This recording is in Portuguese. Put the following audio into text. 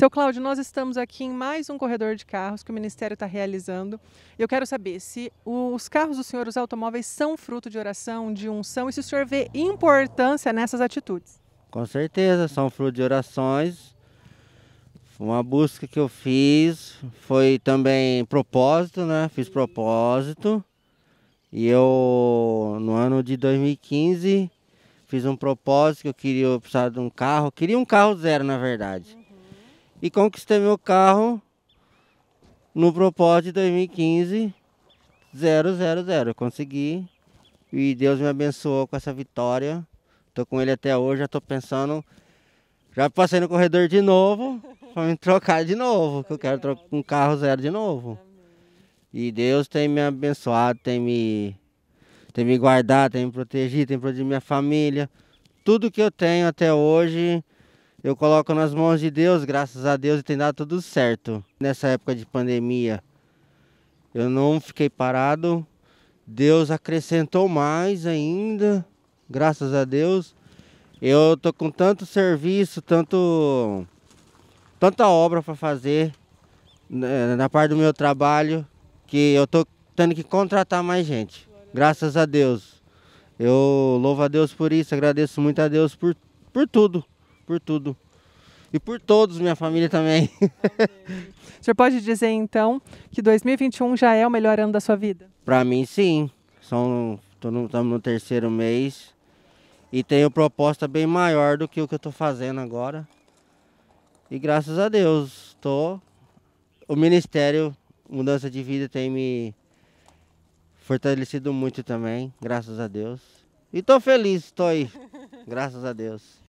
Seu Cláudio, nós estamos aqui em mais um corredor de carros que o Ministério está realizando. Eu quero saber se os carros do senhor, os automóveis, são fruto de oração, de unção, e se o senhor vê importância nessas atitudes. Com certeza, são fruto de orações. Uma busca que eu fiz foi também propósito, né? Fiz propósito. E eu, no ano de 2015, fiz um propósito que eu queria, eu de um carro. queria um carro zero, na verdade e conquistei meu carro no propósito 2015 000. Consegui e Deus me abençoou com essa vitória. Tô com ele até hoje, já tô pensando. Já passei no corredor de novo para me trocar de novo, que eu quero trocar um carro zero de novo. E Deus tem me abençoado, tem me, tem me guardado, tem me protegido, tem protegido minha família. Tudo que eu tenho até hoje eu coloco nas mãos de Deus, graças a Deus, e tem dado tudo certo. Nessa época de pandemia, eu não fiquei parado. Deus acrescentou mais ainda, graças a Deus. Eu tô com tanto serviço, tanto tanta obra para fazer na, né, na parte do meu trabalho que eu tô tendo que contratar mais gente. Graças a Deus. Eu louvo a Deus por isso, agradeço muito a Deus por, por tudo por tudo. E por todos, minha família também. o senhor pode dizer então que 2021 já é o melhor ano da sua vida? Para mim, sim. São, no, estamos no terceiro mês e tenho proposta bem maior do que o que eu estou fazendo agora. E graças a Deus, tô. O Ministério Mudança de Vida tem me fortalecido muito também, graças a Deus. E estou feliz, estou aí, graças a Deus.